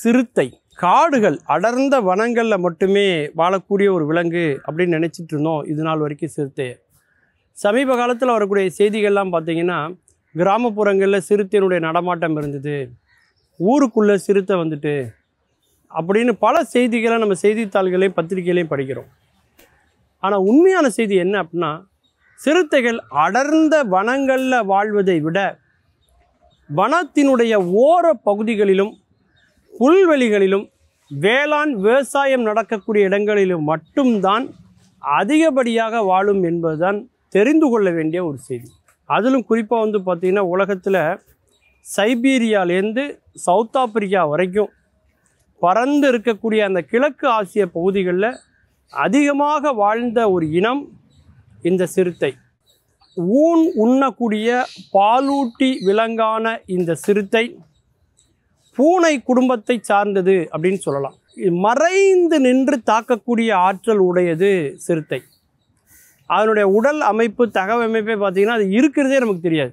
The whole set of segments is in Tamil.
சிறுத்தை காடுகள் அடர்ந்த வனங்களில் மட்டுமே வாழக்கூடிய ஒரு விலங்கு அப்படின்னு நினச்சிட்டு இருந்தோம் இது நாள் வரைக்கும் சிறுத்தை சமீப காலத்தில் வரக்கூடிய செய்திகள்லாம் பார்த்திங்கன்னா கிராமப்புறங்களில் சிறுத்தையினுடைய நடமாட்டம் இருந்தது ஊருக்குள்ளே சிறுத்தை வந்துட்டு அப்படின்னு பல செய்திகளை நம்ம செய்தித்தாள்களையும் பத்திரிகைகளையும் படிக்கிறோம் ஆனால் உண்மையான செய்தி என்ன அப்படின்னா சிறுத்தைகள் அடர்ந்த வனங்களில் வாழ்வதை விட வனத்தினுடைய ஓர பகுதிகளிலும் புல்வெளிகளிலும் வேளாண் விவசாயம் நடக்கக்கூடிய இடங்களிலும் மட்டும்தான் அதிகப்படியாக வாழும் என்பதுதான் தெரிந்து கொள்ள வேண்டிய ஒரு செய்தி அதிலும் குறிப்பாக வந்து பார்த்திங்கன்னா உலகத்தில் சைபீரியாலேருந்து சவுத் ஆப்பிரிக்கா வரைக்கும் பறந்து இருக்கக்கூடிய அந்த கிழக்கு ஆசிய பகுதிகளில் அதிகமாக வாழ்ந்த ஒரு இனம் இந்த சிறுத்தை ஊன் உண்ணக்கூடிய பாலூட்டி விலங்கான இந்த சிறுத்தை பூனை குடும்பத்தை சார்ந்தது அப்படின்னு சொல்லலாம் மறைந்து நின்று தாக்கக்கூடிய ஆற்றல் உடையது சிறுத்தை அதனுடைய உடல் அமைப்பு தகவமைப்பே பார்த்திங்கன்னா அது இருக்கிறதே நமக்கு தெரியாது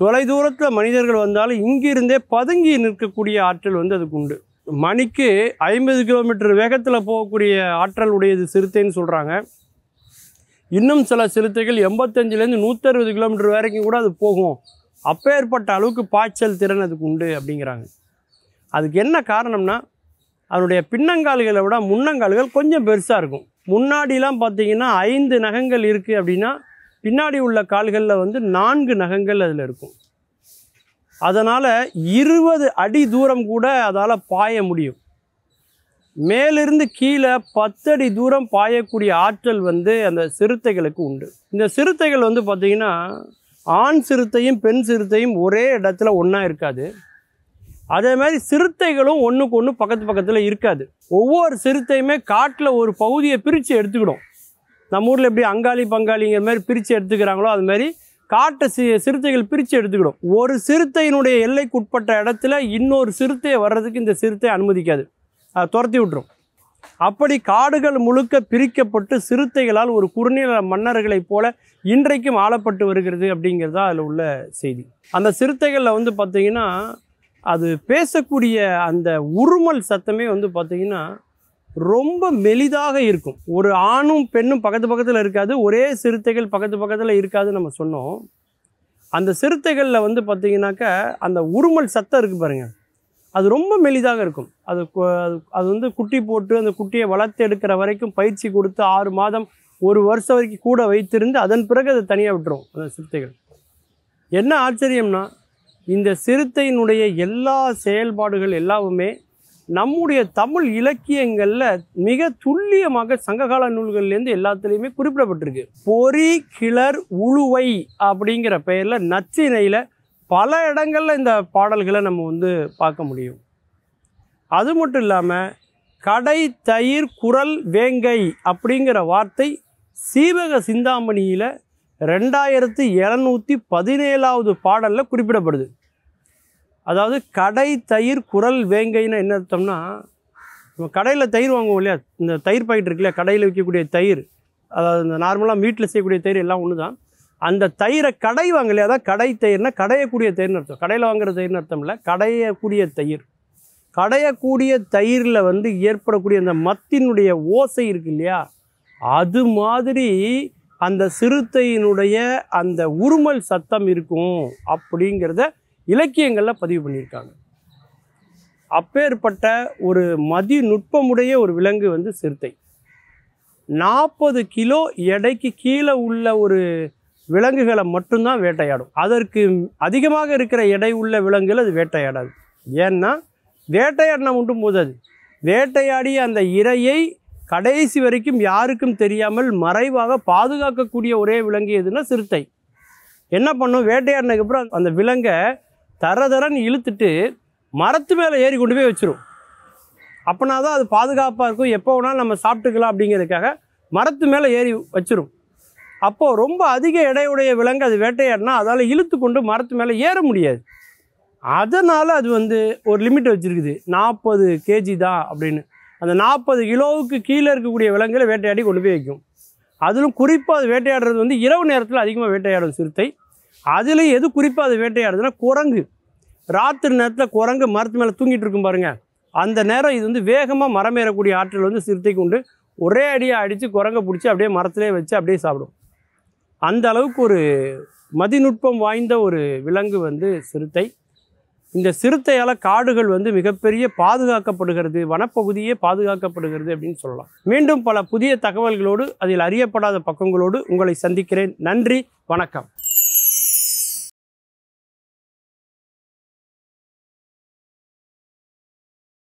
தொலை தூரத்தில் மனிதர்கள் வந்தாலும் இங்கிருந்தே பதுங்கி நிற்கக்கூடிய ஆற்றல் வந்து அதுக்கு உண்டு மணிக்கு ஐம்பது கிலோமீட்டர் வேகத்தில் போகக்கூடிய ஆற்றல் உடையது சிறுத்தைன்னு சொல்கிறாங்க இன்னும் சில சிறுத்தைகள் எண்பத்தஞ்சிலேருந்து நூற்றறுபது கிலோமீட்டர் வரைக்கும் கூட அது போகும் அப்பேற்பட்ட அளவுக்கு பாய்ச்சல் திறன் அதுக்கு உண்டு அப்படிங்கிறாங்க அதுக்கு என்ன காரணம்னா அதனுடைய பின்னங்கால்களை விட முன்னங்கால்கள் கொஞ்சம் பெருசாக இருக்கும் முன்னாடிலாம் பார்த்திங்கன்னா ஐந்து நகங்கள் இருக்குது அப்படின்னா பின்னாடி உள்ள கால்களில் வந்து நான்கு நகங்கள் அதில் இருக்கும் அதனால் இருபது அடி தூரம் கூட அதால் பாய முடியும் மேலிருந்து கீழே பத்தடி தூரம் பாயக்கூடிய ஆற்றல் வந்து அந்த சிறுத்தைகளுக்கு உண்டு இந்த சிறுத்தைகள் வந்து பார்த்திங்கன்னா ஆண் சிறுத்தையும் பெண் சிறுத்தையும் ஒரே இடத்துல ஒன்றா இருக்காது அதே மாதிரி சிறுத்தைகளும் ஒன்றுக்கு ஒன்று பக்கத்து பக்கத்தில் இருக்காது ஒவ்வொரு சிறுத்தையுமே காட்டில் ஒரு பகுதியை பிரித்து எடுத்துக்கணும் நம்ம ஊரில் எப்படி அங்காளி பங்காளிங்கிற மாதிரி பிரித்து எடுத்துக்கிறாங்களோ அது மாதிரி காட்டை சி சிறுத்தைகள் பிரித்து எடுத்துக்கிடும் ஒரு சிறுத்தையினுடைய எல்லைக்குட்பட்ட இடத்துல இன்னொரு சிறுத்தையை வர்றதுக்கு இந்த சிறுத்தை அனுமதிக்காது அதை துரத்தி விட்டுரும் அப்படி காடுகள் முழுக்க பிரிக்கப்பட்டு சிறுத்தைகளால் ஒரு குறுநில மன்னர்களைப் போல இன்றைக்கும் ஆளப்பட்டு வருகிறது அப்படிங்கிறது தான் அதில் உள்ள செய்தி அந்த சிறுத்தைகளில் வந்து பார்த்திங்கன்னா அது பேசக்கூடிய அந்த உருமல் சத்தமே வந்து பார்த்திங்கன்னா ரொம்ப மெலிதாக இருக்கும் ஒரு ஆணும் பெண்ணும் பக்கத்து பக்கத்தில் இருக்காது ஒரே சிறுத்தைகள் பக்கத்து பக்கத்தில் இருக்காதுன்னு நம்ம சொன்னோம் அந்த சிறுத்தைகளில் வந்து பார்த்திங்கனாக்கா அந்த உருமல் சத்தம் இருக்குது பாருங்கள் அது ரொம்ப மெலிதாக இருக்கும் அது அது வந்து குட்டி போட்டு அந்த குட்டியை வளர்த்து எடுக்கிற வரைக்கும் பயிற்சி கொடுத்து ஆறு மாதம் ஒரு வருஷம் வரைக்கும் கூட வைத்திருந்து அதன் பிறகு அதை தனியாக விட்டுரும் அந்த சிறுத்தைகள் என்ன ஆச்சரியம்னா இந்த சிறுத்தையினுடைய எல்லா செயல்பாடுகள் எல்லாமே நம்முடைய தமிழ் இலக்கியங்களில் மிக துல்லியமாக சங்ககால நூல்கள்லேருந்து எல்லாத்துலேயுமே குறிப்பிடப்பட்டிருக்கு பொறி கிளர் உழுவை அப்படிங்கிற பெயரில் நச்சினையில் பல இடங்களில் இந்த பாடல்களை நம்ம வந்து பார்க்க முடியும் அது மட்டும் இல்லாமல் கடை தயிர் குரல் வேங்கை அப்படிங்கிற வார்த்தை சீவக சிந்தாமணியில் ரெண்டாயிரத்து இரநூத்தி பதினேழாவது பாடலில் குறிப்பிடப்படுது அதாவது கடை தயிர் குரல் வேங்கைன்னு என்ன அர்த்தம்னா நம்ம கடையில் தயிர் வாங்குவோம் இல்லையா இந்த தயிர் பாக்கெட் இருக்குல்ல கடையில் விற்கக்கூடிய தயிர் அதாவது இந்த நார்மலாக வீட்டில் செய்யக்கூடிய தயிர் எல்லாம் ஒன்று தான் அந்த தயிரை கடை வாங்கலையா தான் கடை தயிர்னால் கடையக்கூடிய தயிர்னு அர்த்தம் கடையில் வாங்குற தயிர்னு அர்த்தம் இல்லை கடையக்கூடிய தயிர் கடையக்கூடிய தயிரில் வந்து ஏற்படக்கூடிய அந்த மத்தினுடைய ஓசை இருக்கு இல்லையா அது மாதிரி அந்த சிறுத்தையினுடைய அந்த உருமல் சத்தம் இருக்கும் அப்படிங்கிறத இலக்கியங்களில் பதிவு பண்ணியிருக்காங்க அப்பேற்பட்ட ஒரு மதி நுட்பமுடைய ஒரு விலங்கு வந்து சிறுத்தை நாற்பது கிலோ எடைக்கு கீழே உள்ள ஒரு விலங்குகளை மட்டும்தான் வேட்டையாடும் அதற்கு அதிகமாக இருக்கிற எடை உள்ள விலங்குகள் அது வேட்டையாடாது ஏன்னா வேட்டையாடினா உண்டும் போதாது வேட்டையாடி அந்த இரையை கடைசி வரைக்கும் யாருக்கும் தெரியாமல் மறைவாக பாதுகாக்கக்கூடிய ஒரே விலங்கு எதுன்னா சிறுத்தை என்ன பண்ணும் வேட்டையாடினதுக்கப்புறம் அந்த விலங்கை தர தரன்னு இழுத்துட்டு மரத்து மேலே ஏறி கொண்டு போய் வச்சிரும் அப்போனா தான் அது பாதுகாப்பாக இருக்கும் எப்போ வேணாலும் நம்ம சாப்பிட்டுக்கலாம் அப்படிங்கிறதுக்காக மரத்து மேலே ஏறி வச்சிரும் அப்போது ரொம்ப அதிக எடையுடைய விலங்கு அது வேட்டையாடினா அதால் இழுத்து கொண்டு மரத்து மேலே ஏற முடியாது அதனால் அது வந்து ஒரு லிமிட் வச்சுருக்குது நாற்பது கேஜி தான் அப்படின்னு அந்த நாற்பது கிலோவுக்கு கீழே இருக்கக்கூடிய விலங்குகளை வேட்டையாடி கொண்டு போய் வைக்கும் அதிலும் குறிப்பாக அது வேட்டையாடுறது வந்து இரவு நேரத்தில் அதிகமாக வேட்டையாடும் சிறுத்தை அதிலும் எது குறிப்பாக அது வேட்டையாடுதுன்னா குரங்கு ராத்திரி நேரத்தில் குரங்கு மரத்து மேலே தூங்கிட்டு இருக்கும் பாருங்கள் அந்த நேரம் இது வந்து வேகமாக மரம் ஏறக்கூடிய ஆற்றல் வந்து சிறுத்தை கொண்டு ஒரே அடியாக அடித்து குரங்கை பிடிச்சி அப்படியே மரத்திலே வச்சு அப்படியே சாப்பிடும் அந்த அளவுக்கு ஒரு மதிநுட்பம் வாய்ந்த ஒரு விலங்கு வந்து சிறுத்தை இந்த சிறுத்தையால் காடுகள் வந்து மிகப்பெரிய பாதுகாக்கப்படுகிறது வனப்பகுதியே பாதுகாக்கப்படுகிறது அப்படின்னு சொல்லலாம் மீண்டும் பல புதிய தகவல்களோடு அதில் அறியப்படாத பக்கங்களோடு உங்களை சந்திக்கிறேன் நன்றி வணக்கம்